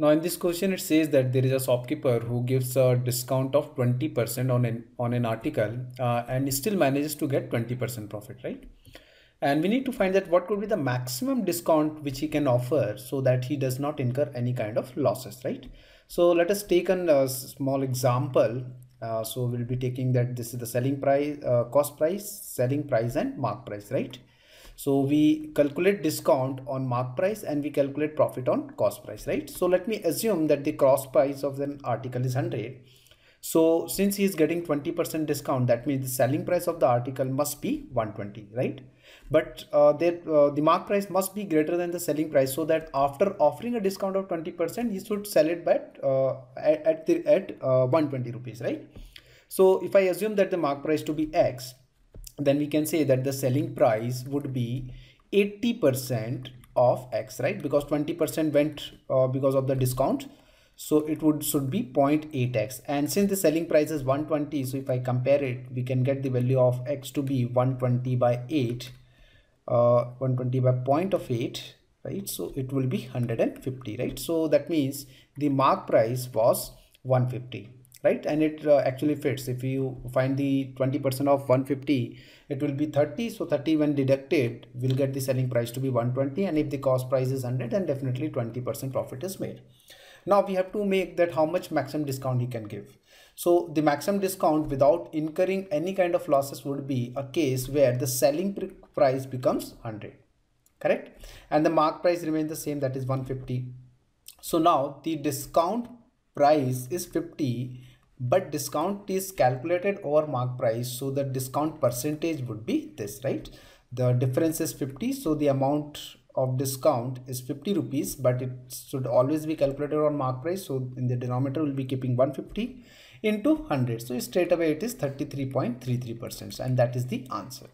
Now in this question, it says that there is a shopkeeper who gives a discount of 20% on an, on an article uh, and still manages to get 20% profit, right? And we need to find that what could be the maximum discount which he can offer so that he does not incur any kind of losses, right? So let us take an, a uh, small example. Uh, so we'll be taking that this is the selling price, uh, cost price, selling price and mark price, right? So we calculate discount on mark price and we calculate profit on cost price, right? So let me assume that the cost price of an article is 100. So since he is getting 20% discount, that means the selling price of the article must be 120, right? But uh, there, uh, the mark price must be greater than the selling price so that after offering a discount of 20%, he should sell it by, uh, at, at, the, at uh, 120 rupees, right? So if I assume that the mark price to be X, then we can say that the selling price would be 80% of X, right? Because 20% went uh, because of the discount. So it would should be 0.8X. And since the selling price is 120, so if I compare it, we can get the value of X to be 120 by 8, uh, 120 by point of 8, right? So it will be 150, right? So that means the mark price was 150 right and it uh, actually fits if you find the 20% of 150 it will be 30 so 30 when deducted will get the selling price to be 120 and if the cost price is 100 then definitely 20% profit is made now we have to make that how much maximum discount he can give so the maximum discount without incurring any kind of losses would be a case where the selling price becomes 100 correct and the mark price remains the same that is 150 so now the discount price is 50 but discount is calculated over mark price so the discount percentage would be this right the difference is 50 so the amount of discount is 50 rupees but it should always be calculated on mark price so in the denominator we'll be keeping 150 into 100 so straight away it is 33.33 percent and that is the answer